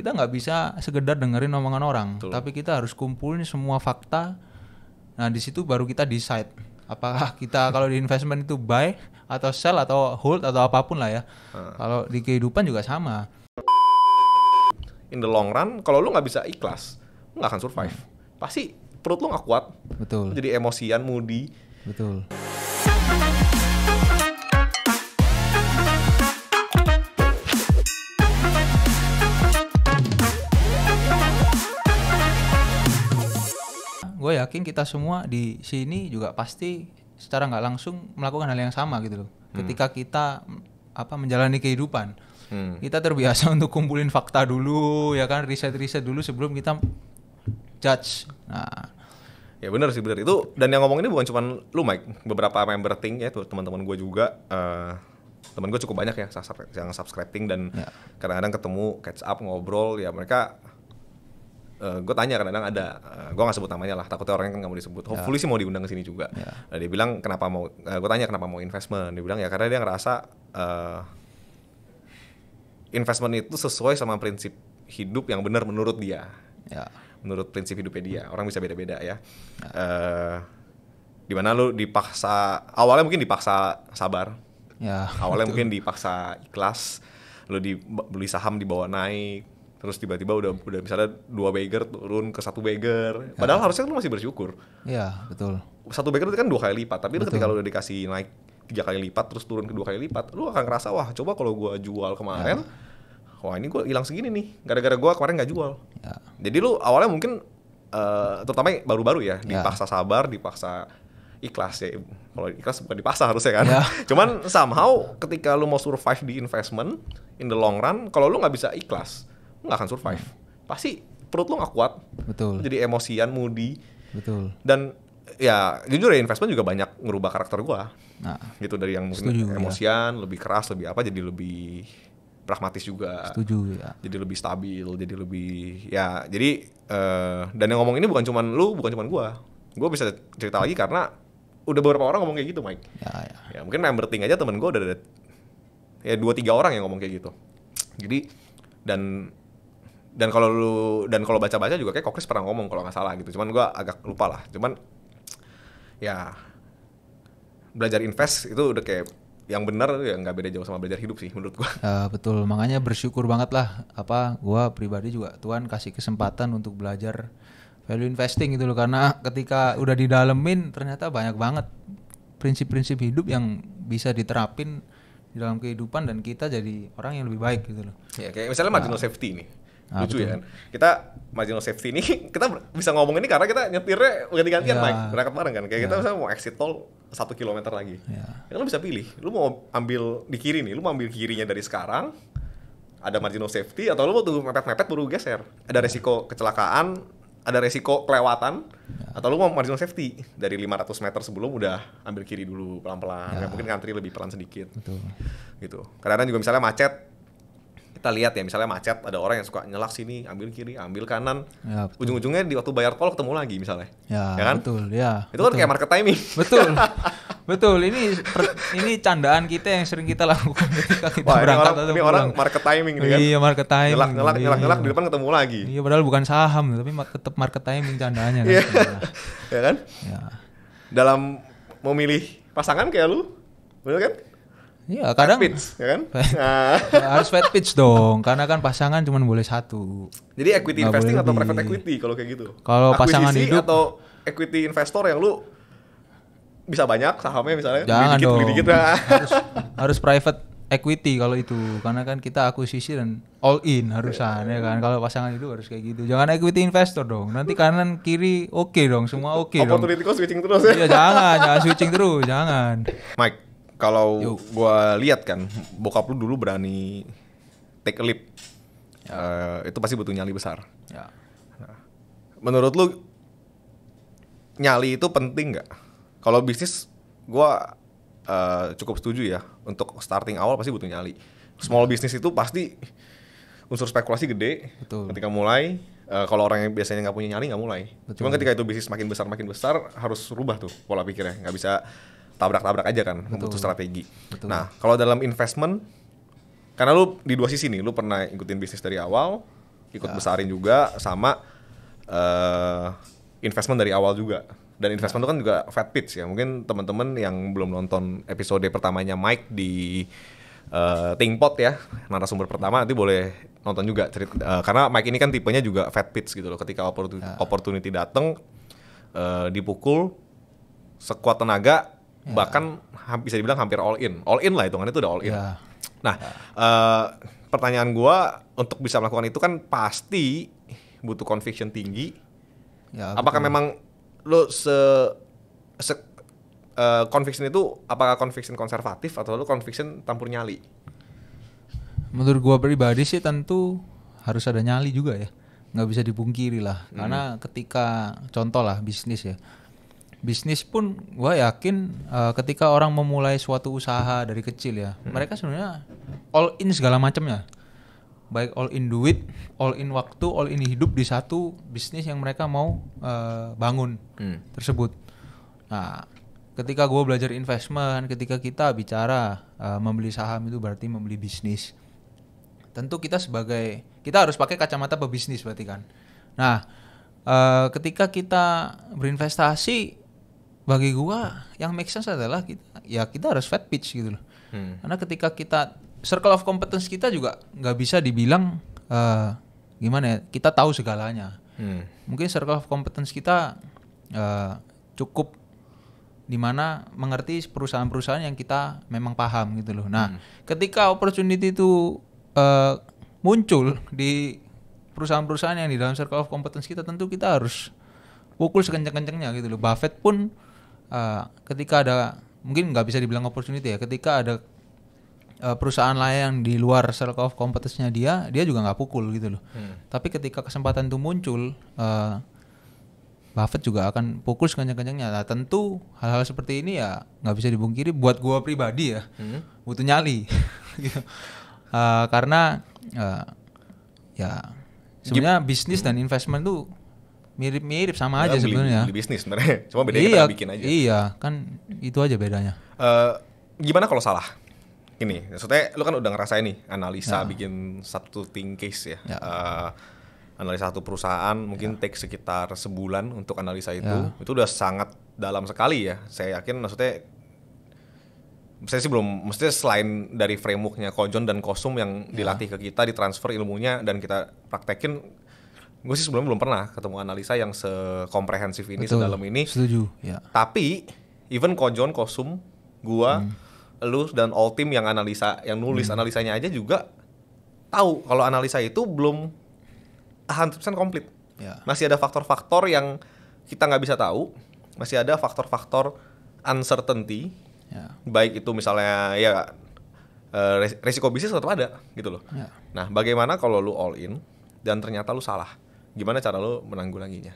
kita nggak bisa sekedar dengerin omongan orang Betul. tapi kita harus kumpulin semua fakta nah di situ baru kita decide apakah kita kalau di investment itu buy atau sell atau hold atau apapun lah ya Uh. kalau di kehidupan juga sama in the long run kalau lu nggak bisa ikhlas lu nggak akan survive hmm. pasti perut lu nggak kuat betul jadi emosian moody betul yakin kita semua di sini juga pasti secara nggak langsung melakukan hal yang sama gitu loh. Hmm. Ketika kita apa menjalani kehidupan, hmm. kita terbiasa untuk kumpulin fakta dulu, ya kan, riset-riset dulu sebelum kita judge. Nah, Ya benar sih benar itu dan yang ngomong ini bukan cuma lu Mike beberapa member ting ya teman-teman gue juga uh, teman gue cukup banyak ya yang subscribing dan ya. kadang-kadang ya. Kadang -kadang ketemu catch up ngobrol ya mereka uh, eh, gue tanya kadang-kadang ada uh, eh, gue gak sebut namanya lah takutnya orangnya kan gak mau disebut ya. hopefully yeah. sih mau diundang ke sini juga yeah. nah, dia bilang kenapa mau uh, eh, gue tanya kenapa mau investment dia bilang ya karena dia ngerasa uh, investment itu sesuai sama prinsip hidup yang benar menurut dia yeah. menurut prinsip hidupnya dia orang bisa beda-beda ya yeah. Ya. uh, dimana lu dipaksa awalnya mungkin dipaksa sabar ya, awalnya mungkin dipaksa ikhlas lu dibeli saham dibawa naik terus tiba-tiba udah hmm. udah misalnya dua beggar turun ke satu beggar padahal ya. harusnya lu masih bersyukur iya betul satu beggar itu kan dua kali lipat tapi betul. ketika lu udah dikasih naik tiga kali lipat terus turun ke dua kali lipat lu akan ngerasa wah coba kalau gua jual kemarin ya. wah ini gua hilang segini nih gara-gara gua kemarin nggak jual ya. jadi lu awalnya mungkin uh, terutama baru-baru ya, ya dipaksa sabar dipaksa ikhlas ya kalau ikhlas bukan dipaksa harusnya kan ya. cuman somehow ketika lu mau survive di investment in the long run kalau lu nggak bisa ikhlas nggak akan survive. Hmm. Pasti perut lu nggak kuat. Betul. Jadi emosian, moody. Betul. Dan ya jujur ya investment juga banyak ngerubah karakter gua. Nah, gitu dari yang mungkin setuju, ya. emosian, ya. lebih keras, lebih apa jadi lebih pragmatis juga. Setuju ya. Jadi lebih stabil, jadi lebih ya jadi uh, dan yang ngomong ini bukan cuman lu, bukan cuman gua. Gua bisa cerita lagi karena udah beberapa orang ngomong kayak gitu, Mike. Ya, ya. ya mungkin member ting aja temen gua udah ada ya dua tiga orang yang ngomong kayak gitu. Jadi dan dan kalau lu dan kalau baca-baca juga kayak Kokris pernah ngomong kalau nggak salah gitu cuman gua agak lupa lah cuman ya belajar invest itu udah kayak yang benar ya nggak beda jauh sama belajar hidup sih menurut gua. Uh, betul, makanya bersyukur banget lah apa gua pribadi juga Tuhan kasih kesempatan untuk belajar value investing gitu loh karena ketika udah didalemin ternyata banyak banget prinsip-prinsip hidup yang bisa diterapin di dalam kehidupan dan kita jadi orang yang lebih baik gitu loh. Ya kayak misalnya marginal nah, safety nih. Ah, Lucu ya betul. ya kan. Kita marginal safety ini kita bisa ngomong ini karena kita nyetirnya ganti-gantian ya. Mike berangkat bareng kan kayak ya. kita misalnya mau exit tol satu kilometer lagi Ya. ya lu bisa pilih lu mau ambil di kiri nih lu mau ambil kirinya dari sekarang ada margin of safety atau lu mau tunggu mepet-mepet baru geser ada resiko kecelakaan ada resiko kelewatan ya. atau lu mau margin of safety dari 500 meter sebelum udah ambil kiri dulu pelan-pelan ya. mungkin ngantri lebih pelan sedikit Betul. gitu kadang-kadang juga misalnya macet kita lihat ya misalnya macet ada orang yang suka nyelak sini ambil kiri ambil kanan ya, ujung-ujungnya di waktu bayar tol ketemu lagi misalnya ya, ya kan betul ya itu betul. kan kayak market timing betul betul ini per, ini candaan kita yang sering kita lakukan ketika kita Wah, berangkat ini orang, ini orang market timing kan iya market timing nyelak nyelak iya. nyelak nyelak di depan ketemu lagi iya padahal bukan saham tapi tetap market timing candaannya kan? Iya. ya kan ya. dalam memilih pasangan kayak lu betul kan Iya kadang fat pitch, ya kan? Nah. harus fat pitch dong, karena kan pasangan cuma boleh satu. Jadi equity Nggak investing atau private equity kalau kayak gitu? Kalau pasangan hidup atau equity investor yang lu bisa banyak sahamnya misalnya jangan dikit, dong dikit, harus, harus private equity kalau itu karena kan kita akuisisi dan all in harusan ya kan kalau pasangan itu harus kayak gitu jangan equity investor dong nanti kanan kiri oke okay dong semua oke okay dong opportunity switching terus ya, iya jangan jangan switching terus jangan Mike kalau gue lihat kan bokap lu dulu berani take a leap ya. uh, itu pasti butuh nyali besar ya. Nah, menurut lu nyali itu penting nggak kalau bisnis gue uh, cukup setuju ya untuk starting awal pasti butuh nyali small hmm. business itu pasti unsur spekulasi gede Betul. ketika mulai uh, kalau orang yang biasanya nggak punya nyali nggak mulai Cuma ketika itu bisnis makin besar makin besar harus rubah tuh pola pikirnya nggak bisa tabrak-tabrak aja kan, Betul. butuh strategi. Betul. Nah, kalau dalam investment karena lu di dua sisi nih, lu pernah ikutin bisnis dari awal, ikut ya. besarin juga sama uh, investment dari awal juga. Dan investment itu kan juga fat pitch ya. Mungkin teman-teman yang belum nonton episode pertamanya Mike di uh, eh, Tingpot ya narasumber pertama nanti boleh nonton juga cerita uh, eh, karena Mike ini kan tipenya juga fat pitch gitu loh ketika opportunity, ya. opportunity datang uh, dipukul sekuat tenaga yeah. bahkan bisa dibilang hampir all in all in lah hitungannya itu udah all in yeah. nah yeah. Ya. Uh, pertanyaan gue untuk bisa melakukan itu kan pasti butuh conviction tinggi yeah, apakah memang lo se, se uh, conviction itu apakah conviction konservatif atau lo conviction tampur nyali menurut gua pribadi sih tentu harus ada nyali juga ya nggak bisa dipungkiri lah hmm. karena ketika contoh lah bisnis ya bisnis pun gue yakin uh, ketika orang memulai suatu usaha dari kecil ya hmm. mereka sebenarnya all in segala macamnya baik all in duit all in waktu all in hidup di satu bisnis yang mereka mau uh, bangun hmm. tersebut nah ketika gue belajar investment ketika kita bicara uh, membeli saham itu berarti membeli bisnis tentu kita sebagai kita harus pakai kacamata pebisnis berarti kan nah uh, ketika kita berinvestasi bagi gua yang make sense adalah kita, ya kita harus fat pitch gitu loh. Hmm. Karena ketika kita circle of competence kita juga nggak bisa dibilang uh, gimana ya, kita tahu segalanya. Hmm. Mungkin circle of competence kita uh, cukup dimana mengerti perusahaan-perusahaan yang kita memang paham gitu loh. Nah, hmm. ketika opportunity itu uh, muncul di perusahaan-perusahaan yang di dalam circle of competence kita, tentu kita harus pukul sekencang-kencangnya gitu loh. Buffett pun uh, ketika ada mungkin nggak bisa dibilang opportunity ya ketika ada uh, perusahaan lain yang di luar circle of competence-nya dia dia juga nggak pukul gitu loh hmm. tapi ketika kesempatan itu muncul uh, Buffett juga akan pukul sekencang-kencangnya. Nah, tentu hal-hal seperti ini ya nggak bisa dibungkiri. Buat gua pribadi ya hmm. butuh nyali, gitu. uh, karena uh, ya sebenarnya bisnis dan investment tuh Mirip-mirip sama aja sebenarnya. Beli bisnis sebenarnya. Cuma bedanya iya, kita bikin aja. Iya, kan itu aja bedanya. Uh, gimana kalau salah? Ini, maksudnya lu kan udah ngerasain nih analisa ya. bikin satu thing case ya. ya. Uh, analisa satu perusahaan mungkin ya. take sekitar sebulan untuk analisa itu. Ya. Itu udah sangat dalam sekali ya. Saya yakin maksudnya saya sih belum maksudnya selain dari frameworknya Kojon dan Kosum yang ya. dilatih ke kita ditransfer ilmunya dan kita praktekin gue sih sebelumnya belum pernah ketemu analisa yang sekomprehensif ini Betul. sedalam ini setuju ya tapi even konjon kosum gua hmm. lu dan all team yang analisa yang nulis hmm. analisanya aja juga tahu kalau analisa itu belum 100% komplit ya. masih ada faktor-faktor yang kita nggak bisa tahu masih ada faktor-faktor uncertainty ya. baik itu misalnya ya eh, resiko bisnis tetap ada gitu loh ya. nah bagaimana kalau lu all in dan ternyata lu salah gimana cara lo menanggulanginya?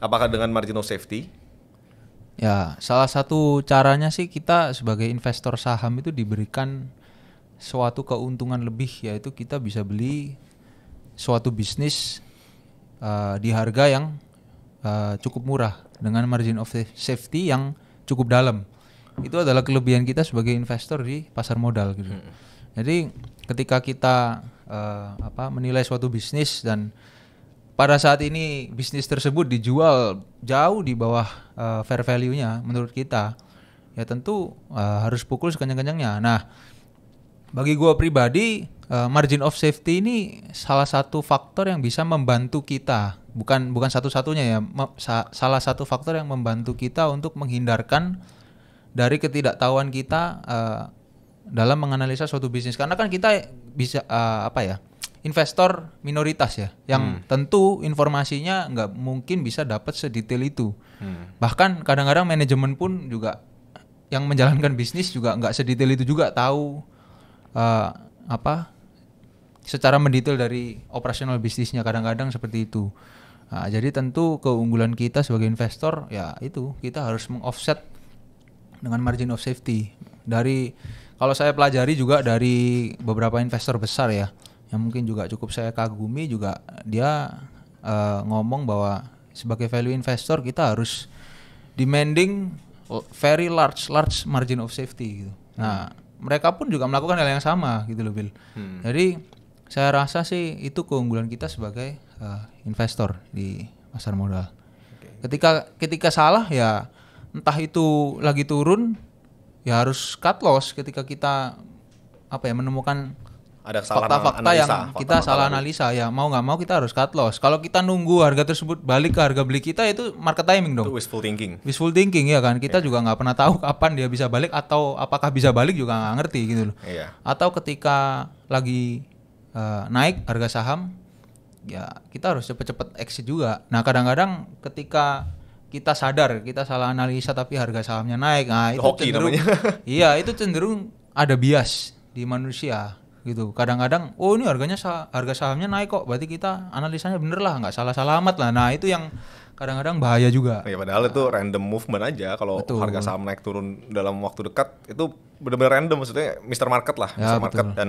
Apakah dengan margin of safety? Ya, salah satu caranya sih kita sebagai investor saham itu diberikan suatu keuntungan lebih yaitu kita bisa beli suatu bisnis uh, di harga yang uh, cukup murah dengan margin of safety yang cukup dalam. Itu adalah kelebihan kita sebagai investor di pasar modal gitu. Hmm. Jadi ketika kita uh, apa menilai suatu bisnis dan pada saat ini bisnis tersebut dijual jauh di bawah uh, fair value-nya menurut kita ya tentu uh, harus pukul sekenyang-kenyangnya. nah bagi gua pribadi uh, margin of safety ini salah satu faktor yang bisa membantu kita bukan bukan satu-satunya ya sa salah satu faktor yang membantu kita untuk menghindarkan dari ketidaktahuan kita uh, dalam menganalisa suatu bisnis karena kan kita bisa uh, apa ya investor minoritas ya, yang hmm. tentu informasinya nggak mungkin bisa dapat sedetail itu. Hmm. Bahkan kadang-kadang manajemen pun juga yang menjalankan bisnis juga nggak sedetail itu juga tahu uh, apa secara mendetail dari operasional bisnisnya kadang-kadang seperti itu. Nah, jadi tentu keunggulan kita sebagai investor ya itu kita harus mengoffset dengan margin of safety dari kalau saya pelajari juga dari beberapa investor besar ya yang mungkin juga cukup saya kagumi juga dia uh, ngomong bahwa sebagai value investor kita harus demanding oh, very large large margin of safety gitu. Hmm. Nah, mereka pun juga melakukan hal yang sama gitu loh Bill. Hmm. Jadi saya rasa sih itu keunggulan kita sebagai uh, investor di pasar modal. Okay. Ketika ketika salah ya entah itu lagi turun ya harus cut loss ketika kita apa ya menemukan ada fakta-fakta yang fakta kita fakta salah analisa ya mau nggak mau kita harus cut loss kalau kita nunggu harga tersebut balik ke harga beli kita itu market timing dong itu wishful thinking wishful thinking ya kan kita yeah. juga nggak pernah tahu kapan dia bisa balik atau apakah bisa balik juga nggak ngerti gitu loh yeah. atau ketika lagi uh, naik harga saham ya kita harus cepet-cepet exit juga nah kadang-kadang ketika kita sadar kita salah analisa tapi harga sahamnya naik nah itu Hoki cenderung iya itu cenderung ada bias di manusia gitu kadang-kadang oh ini harganya sah harga sahamnya naik kok berarti kita analisanya bener lah nggak salah salah amat lah nah itu yang kadang-kadang bahaya juga ya padahal nah. itu random movement aja kalau harga saham naik turun dalam waktu dekat itu benar-benar random maksudnya Mister Market lah ya, Mister Market betul. dan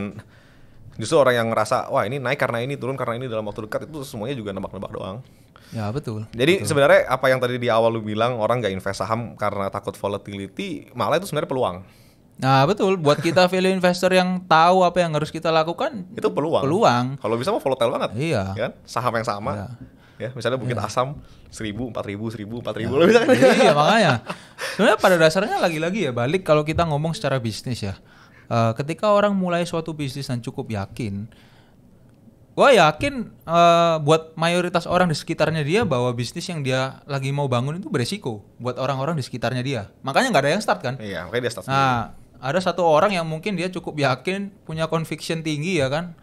justru orang yang ngerasa wah ini naik karena ini turun karena ini dalam waktu dekat itu semuanya juga nebak-nebak doang ya betul jadi betul. sebenarnya apa yang tadi di awal lu bilang orang nggak invest saham karena takut volatility malah itu sebenarnya peluang Nah betul, buat kita value investor yang tahu apa yang harus kita lakukan itu peluang. Peluang. Kalau bisa mau volatile banget. Iya. Ya kan? Saham yang sama. Iya. Ya, misalnya Bukit iya. Asam seribu, empat ribu, seribu, empat ribu, bisa iya. kan? Iya makanya. Sebenarnya pada dasarnya lagi-lagi ya balik kalau kita ngomong secara bisnis ya. Uh, ketika orang mulai suatu bisnis dan cukup yakin, gue yakin uh, buat mayoritas orang di sekitarnya dia bahwa bisnis yang dia lagi mau bangun itu beresiko buat orang-orang di sekitarnya dia. Makanya nggak ada yang start kan? Iya, makanya dia start. Nah, ada satu orang yang mungkin dia cukup yakin punya conviction tinggi ya kan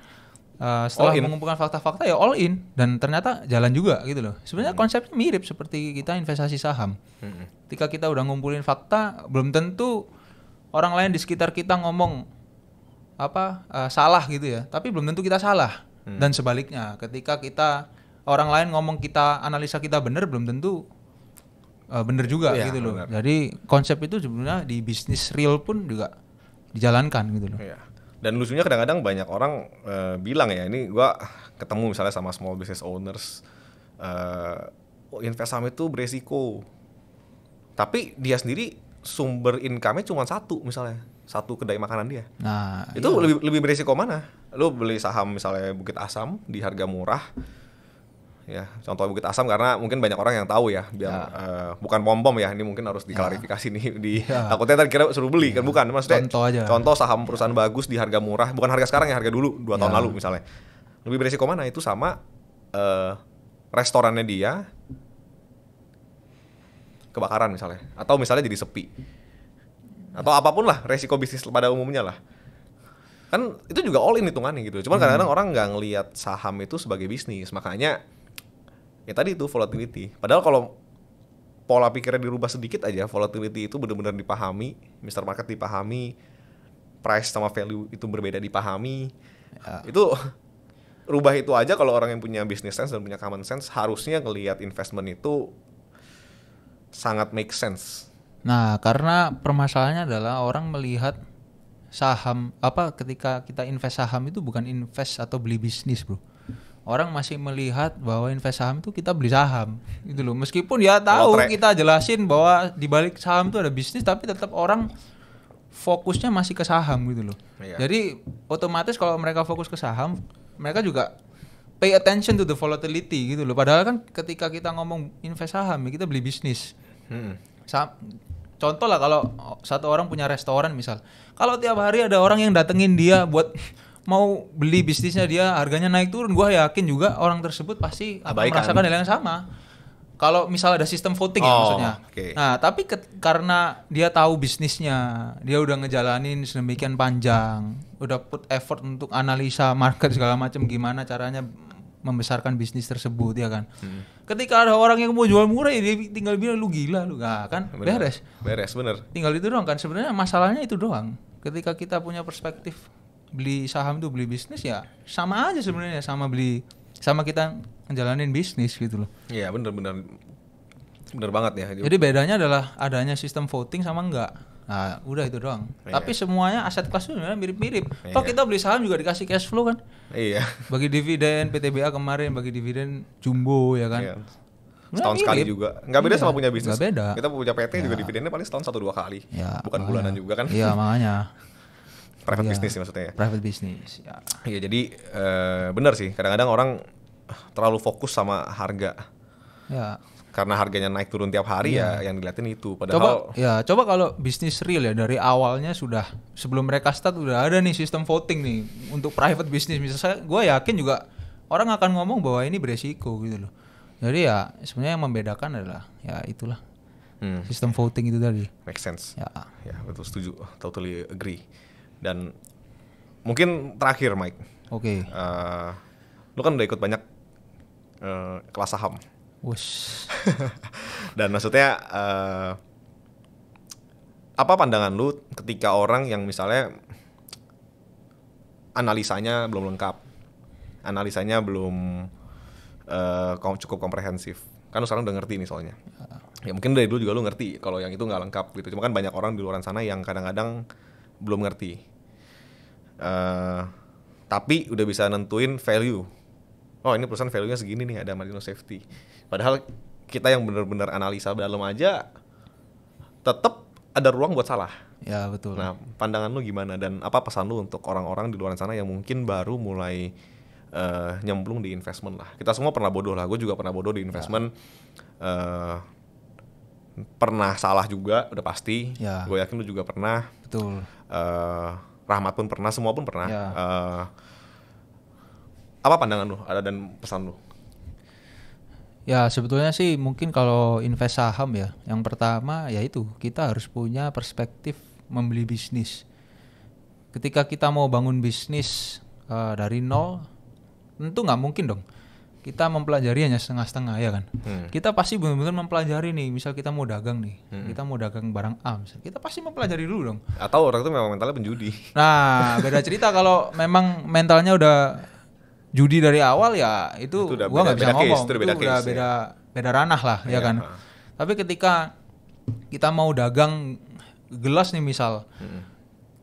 uh, setelah mengumpulkan fakta-fakta ya all in dan ternyata jalan juga gitu loh. Sebenarnya hmm. konsepnya mirip seperti kita investasi saham. Hmm. Ketika kita udah ngumpulin fakta, belum tentu orang lain di sekitar kita ngomong apa uh, salah gitu ya, tapi belum tentu kita salah. Hmm. Dan sebaliknya, ketika kita orang lain ngomong kita analisa kita benar belum tentu uh, bener juga ya, gitu loh. Bener. Jadi konsep itu sebenarnya di bisnis real pun juga dijalankan gitu loh. Ya. Dan lucunya kadang-kadang banyak orang uh, bilang ya ini gua ketemu misalnya sama small business owners uh, oh, invest saham itu beresiko. Tapi dia sendiri sumber income-nya cuma satu misalnya satu kedai makanan dia. Nah, itu iya. lebih lebih beresiko mana? Lu beli saham misalnya Bukit Asam di harga murah, ya contoh Bukit Asam karena mungkin banyak orang yang tahu ya biar ya. Uh, bukan pom pom ya ini mungkin harus ya. diklarifikasi ya. nih di ya. takutnya tadi kira suruh beli kan ya. kan bukan maksudnya contoh aja contoh saham ya. perusahaan ya. bagus di harga murah bukan harga sekarang ya harga dulu dua ya. tahun lalu misalnya lebih beresiko mana itu sama uh, restorannya dia kebakaran misalnya atau misalnya jadi sepi atau apapun lah resiko bisnis pada umumnya lah kan itu juga all in hitungannya gitu. Cuman hmm. kadang-kadang hmm. orang nggak ngelihat saham itu sebagai bisnis, makanya ya tadi itu volatility padahal kalau pola pikirnya dirubah sedikit aja volatility itu benar-benar dipahami Mr. Market dipahami price sama value itu berbeda dipahami ya. itu rubah itu aja kalau orang yang punya business sense dan punya common sense harusnya ngelihat investment itu sangat make sense nah karena permasalahannya adalah orang melihat saham apa ketika kita invest saham itu bukan invest atau beli bisnis bro orang masih melihat bahwa invest saham itu kita beli saham gitu loh meskipun ya tahu Lotre. kita jelasin bahwa di balik saham itu ada bisnis tapi tetap orang fokusnya masih ke saham gitu loh iya. jadi otomatis kalau mereka fokus ke saham mereka juga pay attention to the volatility gitu loh padahal kan ketika kita ngomong invest saham ya kita beli bisnis hmm. saham, contoh lah kalau satu orang punya restoran misal kalau tiap hari ada orang yang datengin dia buat mau beli bisnisnya dia harganya naik turun gua yakin juga orang tersebut pasti akan merasakan hal yang sama kalau misalnya ada sistem voting ya oh, ya maksudnya okay. nah tapi ke, karena dia tahu bisnisnya dia udah ngejalanin sedemikian panjang udah put effort untuk analisa market segala macam gimana caranya membesarkan bisnis tersebut ya kan. Hmm. Ketika ada orang yang mau jual murah ya dia tinggal bilang lu gila lu gak kan bener, beres. Beres bener. Tinggal itu doang kan sebenarnya masalahnya itu doang. Ketika kita punya perspektif beli saham itu beli bisnis ya sama aja sebenarnya sama beli sama kita ngejalanin bisnis gitu loh. Iya benar-benar benar banget ya. Jadi bedanya adalah adanya sistem voting sama enggak. Nah, udah itu doang. Iya. Tapi semuanya aset kelas itu mirip-mirip. Iya. kita beli saham juga dikasih cash flow kan? Iya. Bagi dividen PTBA kemarin bagi dividen Jumbo ya kan. Iya. Setahun sekali juga. Nggak beda iya. sama punya bisnis. Nggak beda. Kita punya PT ya. juga dividennya paling setahun satu dua kali. Ya, Bukan makanya. bulanan juga kan? Iya, makanya private ya, business maksudnya ya. Private business. Ya. Iya jadi uh, benar sih kadang-kadang orang ah, terlalu fokus sama harga. Ya. Karena harganya naik turun tiap hari ya, ya yang dilihatin itu. Padahal coba, ya coba kalau bisnis real ya dari awalnya sudah sebelum mereka start udah ada nih sistem voting nih untuk private business misalnya gue yakin juga orang akan ngomong bahwa ini beresiko gitu loh. Jadi ya sebenarnya yang membedakan adalah ya itulah hmm. sistem voting itu tadi. Makes sense. Ya, ya betul setuju. Totally agree. Dan mungkin terakhir Mike. Oke. Okay. Uh, eh, lu kan udah ikut banyak uh, kelas saham. Wush. Dan maksudnya uh, apa pandangan lu ketika orang yang misalnya analisanya belum lengkap, analisanya belum uh, cukup komprehensif. Kan lu sekarang udah ngerti nih soalnya. Ya. ya mungkin dari dulu juga lu ngerti kalau yang itu nggak lengkap gitu. Cuma kan banyak orang di luar sana yang kadang-kadang belum ngerti. Uh, tapi udah bisa nentuin value. Oh ini perusahaan value-nya segini nih ada margin of safety. Padahal kita yang benar-benar analisa dalam aja tetap ada ruang buat salah. Ya betul. Nah pandangan lu gimana dan apa pesan lu untuk orang-orang di luar sana yang mungkin baru mulai uh, nyemplung di investment lah. Kita semua pernah bodoh lah. Gue juga pernah bodoh di ya. investment. Ya. Uh, pernah salah juga udah pasti. Ya. Gue yakin lu juga pernah. Betul. Uh, Rahmat pun pernah, semua pun pernah. Yeah. Ya. Uh, apa pandangan lu ada dan pesan lu? Ya sebetulnya sih mungkin kalau invest saham ya, yang pertama yaitu kita harus punya perspektif membeli bisnis. Ketika kita mau bangun bisnis uh, dari nol, tentu nggak mungkin dong kita mempelajari hanya setengah-setengah ya kan. Hmm. Kita pasti benar-benar mempelajari nih, misal kita mau dagang nih, hmm. kita mau dagang barang A, misal. kita pasti mempelajari dulu dong. Atau orang itu memang mentalnya penjudi. Nah, beda cerita kalau memang mentalnya udah judi dari awal ya itu, itu udah gua nggak bisa beda ngomong, case, itu, itu beda udah beda ya. beda ranah lah ya, ya kan. Ha. Tapi ketika kita mau dagang gelas nih misal. Hmm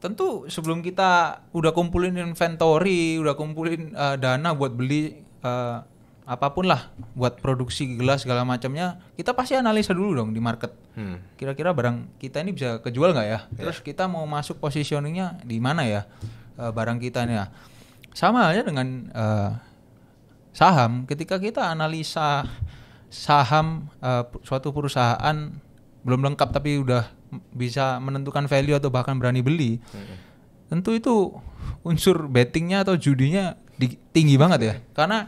tentu sebelum kita udah kumpulin inventory, udah kumpulin uh, dana buat beli uh, apapun lah buat produksi gelas segala macamnya kita pasti analisa dulu dong di market kira hmm. kira-kira barang kita ini bisa kejual nggak ya iya. terus kita mau masuk positioningnya di mana ya eh, barang kita ini ya sama halnya dengan uh, saham ketika kita analisa saham uh, suatu perusahaan belum lengkap tapi udah bisa menentukan value atau bahkan berani beli hmm. tentu itu unsur bettingnya atau judinya tinggi banget ya iya. karena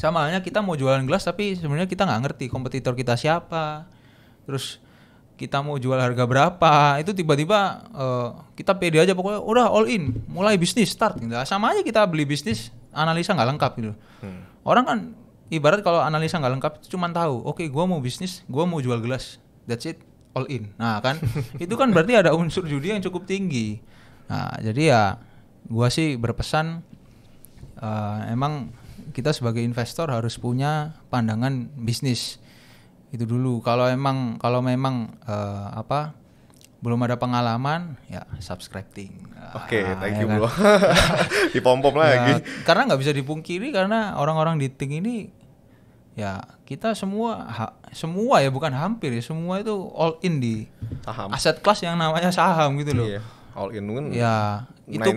sama halnya kita mau jualan gelas tapi sebenarnya kita nggak ngerti kompetitor kita siapa terus kita mau jual harga berapa itu tiba-tiba uh, kita pede aja pokoknya udah all in mulai bisnis start gitu sama aja kita beli bisnis analisa nggak lengkap gitu hmm. orang kan ibarat kalau analisa nggak lengkap itu cuma tahu oke okay, gue mau bisnis gue mau jual gelas that's it all in nah kan itu kan berarti ada unsur judi yang cukup tinggi nah jadi ya gue sih berpesan uh, emang kita sebagai investor harus punya pandangan bisnis itu dulu kalau emang kalau memang uh, apa belum ada pengalaman ya subscribing oke okay, ah, thank ya you kan? bro dipompom ya, lagi ya, karena nggak bisa dipungkiri karena orang-orang di ting ini ya kita semua ha, semua ya bukan hampir ya semua itu all in di saham. aset kelas yang namanya saham gitu loh yeah, all in kan ya 99% itu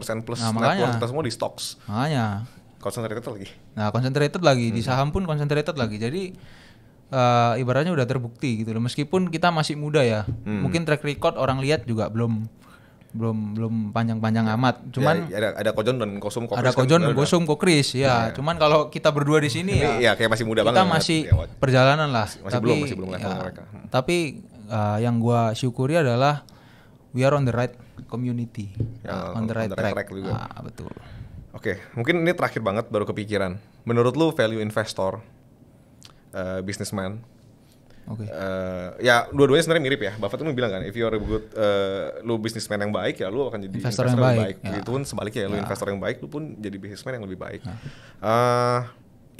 99% plus nah, makanya, kita semua di stocks makanya Concentrated lagi. Nah, concentrated lagi hmm. di saham pun concentrated lagi. Jadi uh, ibaratnya udah terbukti gitu loh. Meskipun kita masih muda ya, hmm. mungkin track record orang lihat juga belum belum belum panjang-panjang ya, amat. Ya, Cuman ya, ada ada Kojon dan Kosum Kokris. Ada kan, Kojon dan Kosum Kokris ya. ya, ya. Cuman kalau kita berdua di sini ya, ya kayak masih muda kita banget. Kita ya, masih ya, perjalanan lah. Masih, masih tapi, belum masih belum level ya, mereka. Hmm. Tapi uh, yang gua syukuri adalah we are on the right community. Ya, uh, on, the right on the right track, track juga. Ah, betul. Oke, okay, mungkin ini terakhir banget baru kepikiran. Menurut lu value investor, uh, businessman, Oke. Okay. Uh, eh, ya dua-duanya sebenarnya mirip ya. Buffett tuh bilang kan, if you are a good, uh, lu businessman yang baik ya, lu akan jadi investor, investor yang, yang baik. baik. Ya. Itu pun sebaliknya ya, lu investor yang baik, lu pun jadi businessman yang lebih baik. Ya. Uh,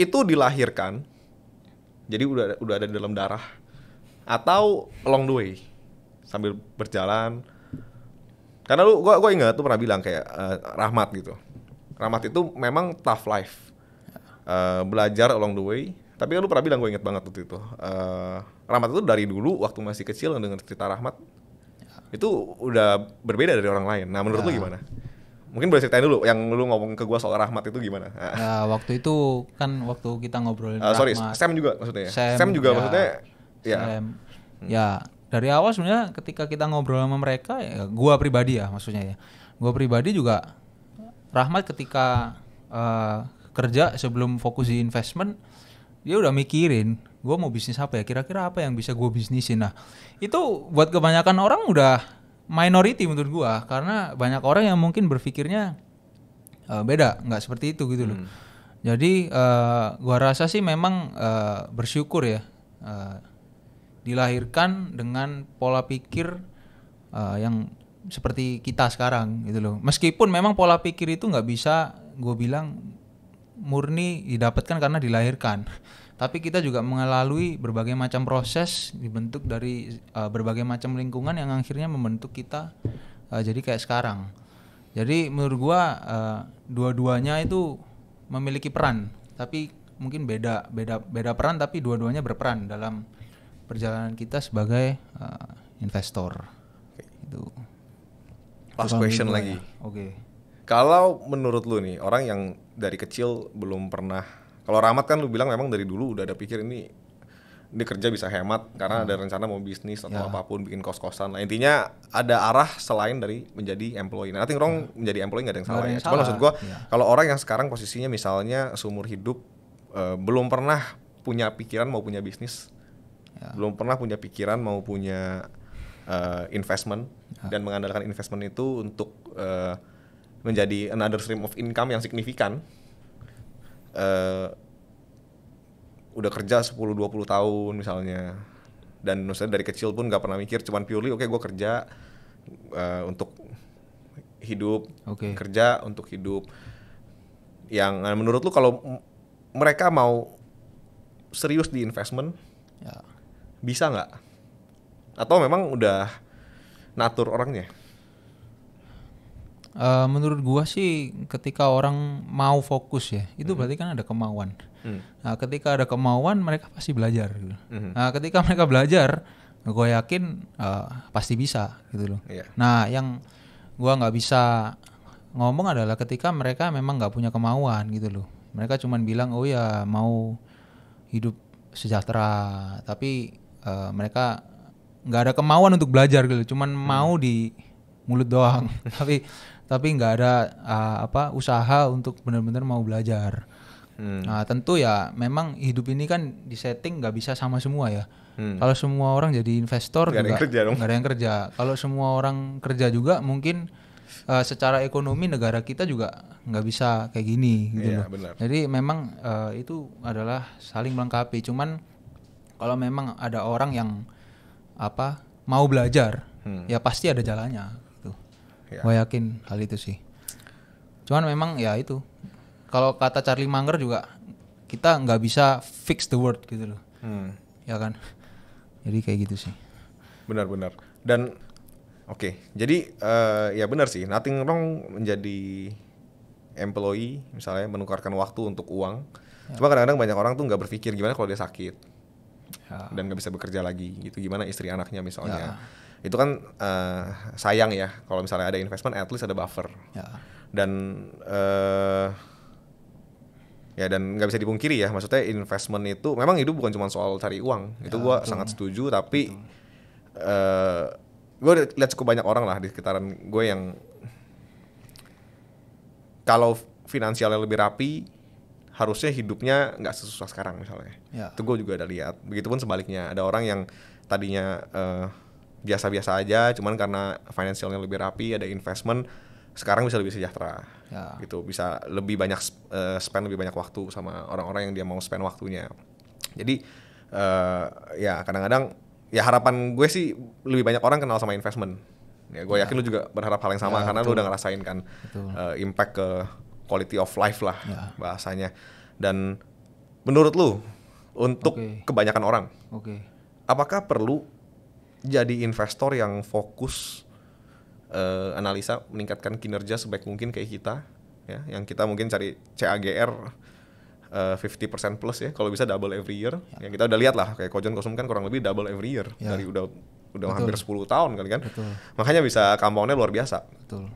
itu dilahirkan, jadi udah udah ada di dalam darah, atau long the way sambil berjalan. Karena lu, gua, gua ingat tuh pernah bilang kayak uh, Rahmat gitu Ramat itu memang tough life. Uh, belajar along the way. Tapi kan lu pernah bilang gue inget banget waktu itu. Uh, eh, Rahmat itu dari dulu waktu masih kecil dengan cerita Rahmat ya. itu udah berbeda dari orang lain. Nah menurut ya. lu gimana? Mungkin boleh ceritain dulu yang lu ngomong ke gue soal Rahmat itu gimana? Ya, waktu itu kan waktu kita ngobrolin uh, Sorry, Rahmat. Sam juga maksudnya. Ya? Sam, Sam juga ya, maksudnya. Ya. Hmm. Ya dari awal sebenarnya ketika kita ngobrol sama mereka, ya, gue pribadi ya maksudnya ya. Gue pribadi juga Rahmat ketika uh, kerja sebelum fokus di investment dia udah mikirin gue mau bisnis apa ya kira-kira apa yang bisa gue bisnisin nah itu buat kebanyakan orang udah minority menurut gue karena banyak orang yang mungkin berpikirnya uh, beda nggak seperti itu gitu loh hmm. jadi uh, eh, gue rasa sih memang uh, bersyukur ya uh, dilahirkan dengan pola pikir uh, yang seperti kita sekarang gitu loh. Meskipun memang pola pikir itu nggak bisa gue bilang murni didapatkan karena dilahirkan. Tapi kita juga mengalami berbagai macam proses dibentuk dari uh, berbagai macam lingkungan yang akhirnya membentuk kita uh, jadi kayak sekarang. Jadi menurut gue uh, dua-duanya itu memiliki peran, tapi mungkin beda beda beda peran tapi dua-duanya berperan dalam perjalanan kita sebagai uh, investor. Itu. Last question lagi. Ya. Oke. Okay. Kalau menurut lu nih, orang yang dari kecil belum pernah kalau Ramat kan lu bilang memang dari dulu udah ada pikir ini ini kerja bisa hemat karena hmm. ada rencana mau bisnis atau ya. apapun bikin kos-kosan. Nah, intinya ada arah selain dari menjadi employee. Nah, nanti orang hmm. menjadi employee nggak ada yang salah ya. Cuma maksud gua ya. kalau orang yang sekarang posisinya misalnya seumur hidup uh, belum pernah punya pikiran mau punya bisnis. Ya. Belum pernah punya pikiran mau punya uh, investment ah. dan mengandalkan investment itu untuk uh, menjadi another stream of income yang signifikan. Uh, udah kerja 10-20 tahun misalnya dan misalnya dari kecil pun nggak pernah mikir cuman purely oke okay, gue kerja uh, untuk hidup okay. kerja untuk hidup yang nah, menurut lu kalau mereka mau serius di investment ya. bisa nggak atau memang udah natur orangnya? Uh, menurut gua sih ketika orang mau fokus ya itu hmm. berarti kan ada kemauan. Mm. Nah, ketika ada kemauan mereka pasti belajar. Gitu. Hmm. Nah, ketika mereka belajar, gua yakin uh, pasti bisa gitu loh. Yeah. Nah, yang gua nggak bisa ngomong adalah ketika mereka memang nggak punya kemauan gitu loh. Mereka cuman bilang oh ya mau hidup sejahtera, tapi uh, mereka nggak ada kemauan untuk belajar gitu cuman hmm. mau di mulut doang tapi tapi nggak ada uh, apa usaha untuk benar-benar mau belajar hmm. nah tentu ya memang hidup ini kan di setting nggak bisa sama semua ya hmm. kalau semua orang jadi investor gak juga nggak ada yang kerja kalau semua orang kerja juga mungkin uh, secara ekonomi negara kita juga nggak bisa kayak gini gitu yeah, loh benar. jadi memang uh, itu adalah saling melengkapi cuman kalau memang ada orang yang apa mau belajar hmm. ya pasti ada jalannya gitu. Yeah. Gue yakin hal itu sih. Cuman memang ya itu kalau kata Charlie Munger juga kita nggak bisa fix the world gitu loh. Hmm. Ya kan. Jadi kayak gitu sih. Benar-benar. Dan oke, okay, jadi uh, ya benar sih. Nothing wrong menjadi employee misalnya menukarkan waktu untuk uang. Ya. Cuma kadang-kadang banyak orang tuh nggak berpikir gimana kalau dia sakit ya. dan nggak bisa bekerja lagi gitu gimana istri anaknya misalnya ya. itu kan uh, sayang ya kalau misalnya ada investment at least ada buffer ya. dan uh, ya dan nggak bisa dipungkiri ya maksudnya investment itu memang itu bukan cuma soal cari uang itu ya, gue sangat setuju tapi uh, eh, gue lihat cukup banyak orang lah di sekitaran gue yang kalau finansialnya lebih rapi harusnya hidupnya nggak sesusah sekarang misalnya. Yeah. Itu gue juga ada lihat. Begitupun sebaliknya ada orang yang tadinya biasa eh, biasa-biasa aja, cuman karena finansialnya lebih rapi, ada investment, sekarang bisa lebih sejahtera. Yeah. Gitu, bisa lebih banyak uh, spend lebih banyak waktu sama orang-orang yang dia mau spend waktunya. Jadi uh, ya kadang-kadang ya harapan gue sih lebih banyak orang kenal sama investment. Ya gue ya. yakin lu juga berharap hal yang sama ya, karena betul. lu udah ngerasain kan uh, impact ke quality of life lah ya. bahasanya. Dan menurut lu untuk okay. kebanyakan orang, okay. apakah perlu jadi investor yang fokus uh, analisa meningkatkan kinerja sebaik mungkin kayak kita, ya, yang kita mungkin cari CAGR uh, 50% plus ya, kalau bisa double every year. Ya, Yang kita udah lihat lah kayak Kojon Kosum kan kurang lebih double every year ya. dari udah udah Betul. hampir 10 tahun kan kan. Betul. Makanya bisa kampungnya luar biasa. Betul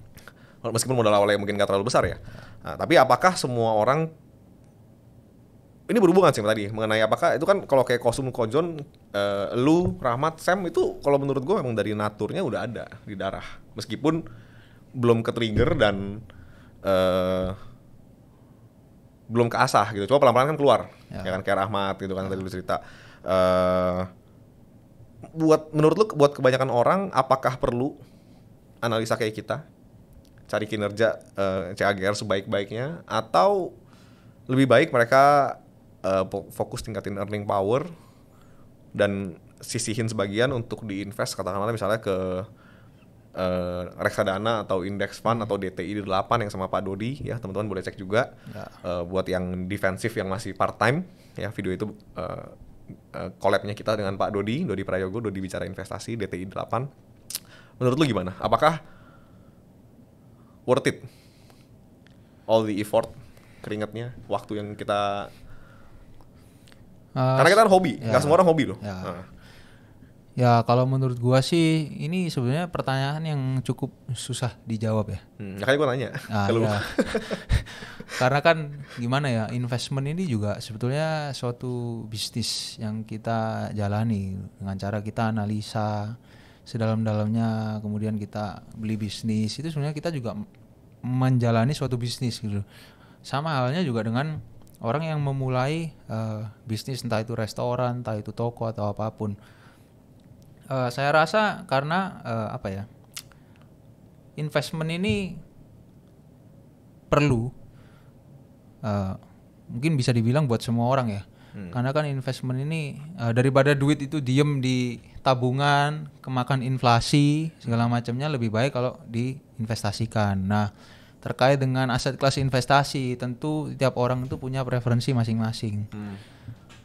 meskipun modal awalnya mungkin gak terlalu besar ya. Nah, tapi apakah semua orang ini berhubungan sih tadi mengenai apakah itu kan kalau kayak kosum kojon uh, eh, lu Rahmat Sam itu kalau menurut gue memang dari naturnya udah ada di darah meskipun belum ke trigger dan uh, belum keasah gitu coba pelan-pelan kan keluar ya. ya kan kayak Rahmat gitu kan ya. tadi lu cerita uh, buat menurut lu buat kebanyakan orang apakah perlu analisa kayak kita cari kinerja uh, eh, CAGR sebaik-baiknya atau lebih baik mereka uh, fokus tingkatin earning power dan sisihin sebagian untuk diinvest katakanlah misalnya ke uh, reksadana atau indeks fund atau DTI 8 yang sama Pak Dodi ya teman-teman boleh cek juga ya. uh, buat yang defensif yang masih part time ya video itu uh, uh, kita dengan Pak Dodi Dodi Prayogo Dodi bicara investasi DTI 8 menurut lu gimana apakah worth it all the effort keringatnya waktu yang kita uh, karena kita kan hobi ya, nggak semua orang hobi loh ya, uh. ya kalau menurut gua sih ini sebenarnya pertanyaan yang cukup susah dijawab ya hmm, makanya gua nanya nah, ya. karena kan gimana ya investment ini juga sebetulnya suatu bisnis yang kita jalani dengan cara kita analisa sedalam-dalamnya kemudian kita beli bisnis itu sebenarnya kita juga menjalani suatu bisnis gitu. Sama halnya juga dengan orang yang memulai uh, bisnis entah itu restoran, entah itu toko atau apapun. Uh, saya rasa karena uh, apa ya? Investment ini perlu uh, mungkin bisa dibilang buat semua orang ya. Hmm. Karena kan investment ini uh, daripada duit itu diem di tabungan, kemakan inflasi segala macamnya lebih baik kalau di investasikan. Nah, terkait dengan aset kelas investasi, tentu tiap orang itu punya preferensi masing-masing. Hmm.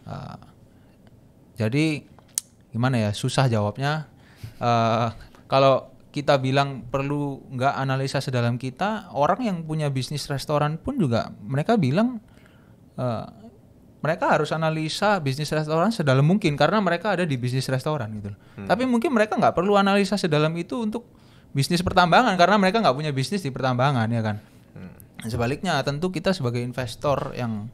Uh, jadi gimana ya susah jawabnya. Uh, kalau kita bilang perlu nggak analisa sedalam kita, orang yang punya bisnis restoran pun juga mereka bilang uh, mereka harus analisa bisnis restoran sedalam mungkin karena mereka ada di bisnis restoran gitu. Hmm. Tapi mungkin mereka nggak perlu analisa sedalam itu untuk bisnis pertambangan karena mereka nggak punya bisnis di pertambangan ya kan. Hmm. Sebaliknya tentu kita sebagai investor yang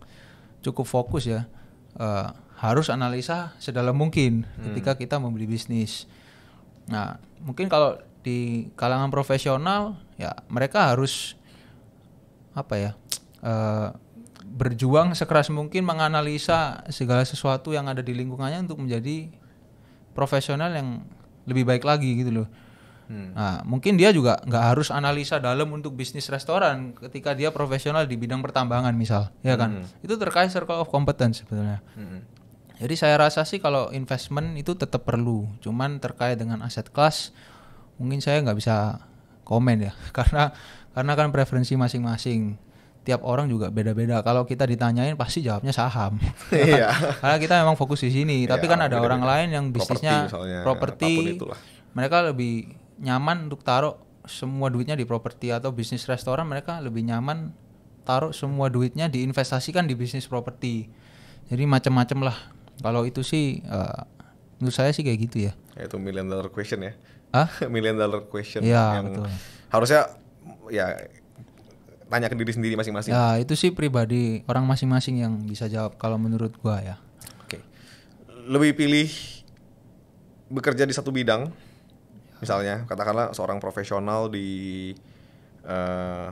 cukup fokus ya uh, harus analisa sedalam mungkin hmm. ketika kita membeli bisnis. Nah mungkin kalau di kalangan profesional ya mereka harus apa ya uh, berjuang sekeras mungkin menganalisa segala sesuatu yang ada di lingkungannya untuk menjadi profesional yang lebih baik lagi gitu loh. Hmm. Nah, mungkin dia juga nggak harus analisa dalam untuk bisnis restoran ketika dia profesional di bidang pertambangan misal, ya kan? Hmm. Itu terkait circle of competence sebetulnya. Hmm. Jadi saya rasa sih kalau investment itu tetap perlu, cuman terkait dengan aset kelas mungkin saya nggak bisa komen ya, karena karena kan preferensi masing-masing tiap orang juga beda-beda. Kalau kita ditanyain pasti jawabnya saham. Iya. Karena kita memang fokus di sini. Tapi iya, kan ada orang lain yang bisnisnya properti mereka lebih nyaman untuk taruh semua duitnya di properti atau bisnis restoran mereka lebih nyaman taruh semua duitnya diinvestasikan di bisnis properti. Jadi macam-macam lah. Kalau itu sih uh, menurut saya sih kayak gitu ya. ya itu million dollar question ya. Ah? million dollar question ya, yang betul. harusnya ya tanya ke diri sendiri masing-masing. Ya, itu sih pribadi orang masing-masing yang bisa jawab kalau menurut gua ya. Oke. Okay. Lebih pilih bekerja di satu bidang misalnya katakanlah seorang profesional di uh,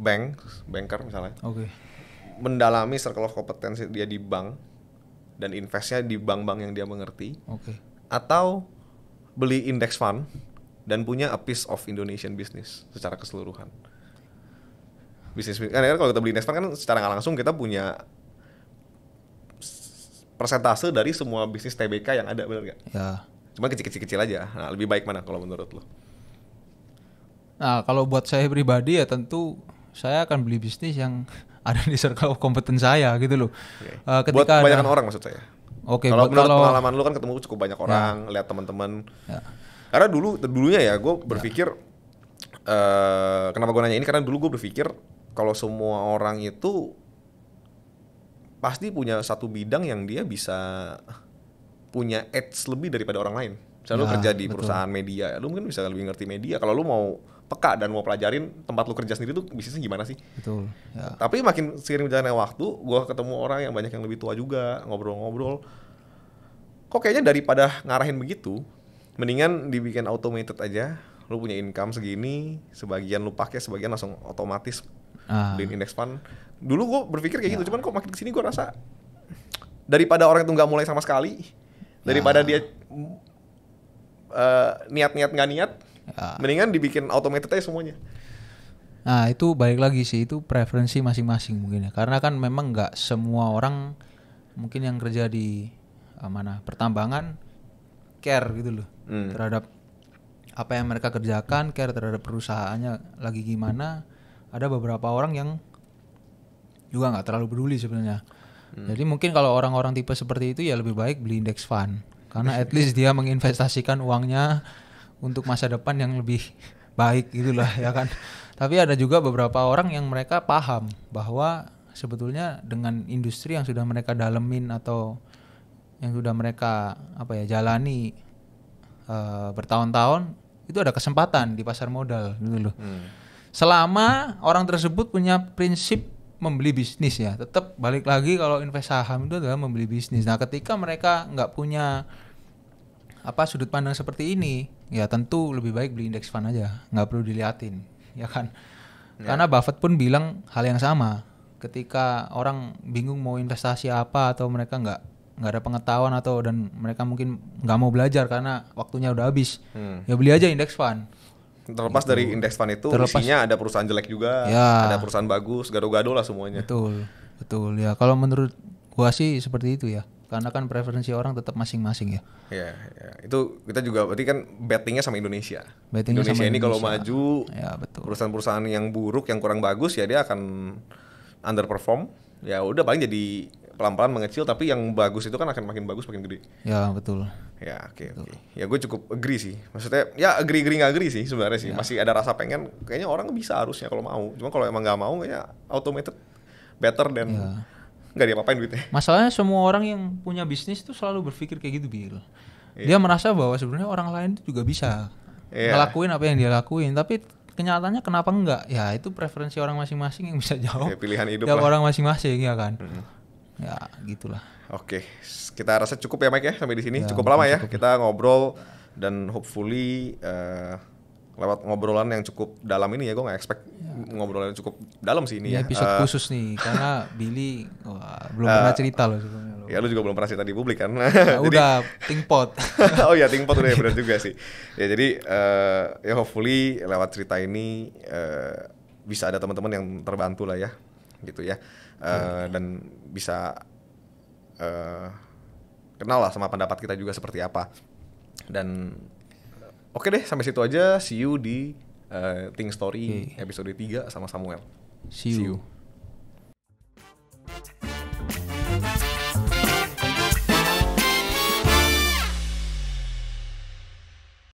bank banker misalnya okay. mendalami circle of competence dia di bank dan investnya di bank-bank yang dia mengerti okay. atau beli indeks fund dan punya a piece of Indonesian business secara keseluruhan bisnis kan ya, kalau kita beli indeks fund kan secara nggak langsung kita punya persentase dari semua bisnis TBK yang ada benar nggak? Ya Cuma kecil-kecil aja. Nah, lebih baik mana kalau menurut lo? Nah, kalau buat saya pribadi ya tentu saya akan beli bisnis yang ada di circle of competence saya gitu loh. Okay. Uh, eh, ketika buat kebanyakan ada, orang maksud saya. Oke. Okay, kalau menurut kalau, pengalaman lo kan ketemu cukup banyak ya. orang, ya. lihat teman-teman. Ya. Karena dulu dulunya ya gue ya. berpikir ya. uh, kenapa gue nanya ini karena dulu gue berpikir kalau semua orang itu pasti punya satu bidang yang dia bisa punya edge lebih daripada orang lain. Misalnya ya, lu kerja di betul. perusahaan media, ya, lu mungkin bisa lebih ngerti media. Kalau lu mau peka dan mau pelajarin tempat lu kerja sendiri tuh bisnisnya gimana sih? Betul. Ya. Tapi makin sering berjalannya waktu, gua ketemu orang yang banyak yang lebih tua juga, ngobrol-ngobrol. Kok kayaknya daripada ngarahin begitu, mendingan dibikin automated aja. Lu punya income segini, sebagian lu pakai, sebagian langsung otomatis ah. beliin index fund. Dulu gua berpikir kayak gitu, ya. gitu, cuman kok makin kesini gua rasa daripada orang itu nggak mulai sama sekali, daripada nah. dia uh, niat-niat nggak niat, ya. mendingan dibikin automated aja semuanya. Nah itu balik lagi sih itu preferensi masing-masing mungkin ya karena kan memang nggak semua orang mungkin yang kerja di uh, mana pertambangan care gitu loh hmm. terhadap apa yang mereka kerjakan care terhadap perusahaannya lagi gimana ada beberapa orang yang juga nggak terlalu peduli sebenarnya Hmm. Jadi mungkin kalau orang-orang tipe seperti itu ya lebih baik beli indeks fund karena at least dia menginvestasikan uangnya untuk masa depan yang lebih baik gitulah ya kan. Tapi ada juga beberapa orang yang mereka paham bahwa sebetulnya dengan industri yang sudah mereka dalemin atau yang sudah mereka apa ya jalani uh, bertahun-tahun itu ada kesempatan di pasar modal gitu loh. Hmm. Selama orang tersebut punya prinsip membeli bisnis ya tetap balik lagi kalau invest saham itu adalah membeli bisnis nah ketika mereka nggak punya apa sudut pandang seperti ini ya tentu lebih baik beli indeks fund aja nggak perlu diliatin ya kan ya. karena Buffett pun bilang hal yang sama ketika orang bingung mau investasi apa atau mereka nggak nggak ada pengetahuan atau dan mereka mungkin nggak mau belajar karena waktunya udah habis hmm. ya beli aja indeks fund terlepas dari indeks fund itu terlepas. isinya ada perusahaan jelek juga ya. ada perusahaan bagus gado-gado lah semuanya betul betul ya kalau menurut gua sih seperti itu ya karena kan preferensi orang tetap masing-masing ya. Iya, ya. itu kita juga berarti kan bettingnya sama Indonesia. Bettingnya Indonesia sama ini Indonesia. kalau maju, ya, betul. perusahaan-perusahaan yang buruk, yang kurang bagus ya dia akan underperform. Ya udah paling jadi pelan-pelan mengecil tapi yang bagus itu kan akan makin bagus makin gede. Ya, betul. Ya, oke okay, oke. Okay. Ya gue cukup agree sih. Maksudnya ya agree-agree nggak agree sih sebenarnya sih. Ya. Masih ada rasa pengen kayaknya orang bisa harusnya kalau mau. Cuma kalau emang nggak mau kayaknya automated better dan ya. nggak diapa-apain duitnya. Masalahnya semua orang yang punya bisnis itu selalu berpikir kayak gitu, Bil. Ya. Dia merasa bahwa sebenarnya orang lain itu juga bisa ya. ngelakuin apa yang dia lakuin tapi kenyataannya kenapa enggak ya itu preferensi orang masing-masing yang bisa jawab ya, pilihan hidup lah. orang masing-masing ya kan hmm ya gitulah oke kita rasa cukup ya Mike ya sampai di sini ya, cukup lama ya kita ngobrol dan hopefully uh, lewat ngobrolan yang cukup dalam ini ya gue nggak expect ya. ngobrolan yang cukup dalam sih ini ya, ya. episode uh, khusus nih karena Billy wah, belum uh, pernah eh, cerita loh sebelumnya ya lu juga belum pernah cerita di publik kan nah, jadi, udah tingpot oh ya tingpot udah berarti juga sih ya jadi uh, ya hopefully lewat cerita ini uh, bisa ada teman-teman yang terbantu lah ya gitu ya Eh, dan bisa uh, kenal lah sama pendapat kita juga seperti apa dan oke okay deh sampai situ aja see you di uh, Think Story okay. episode 3 sama Samuel see you, see you.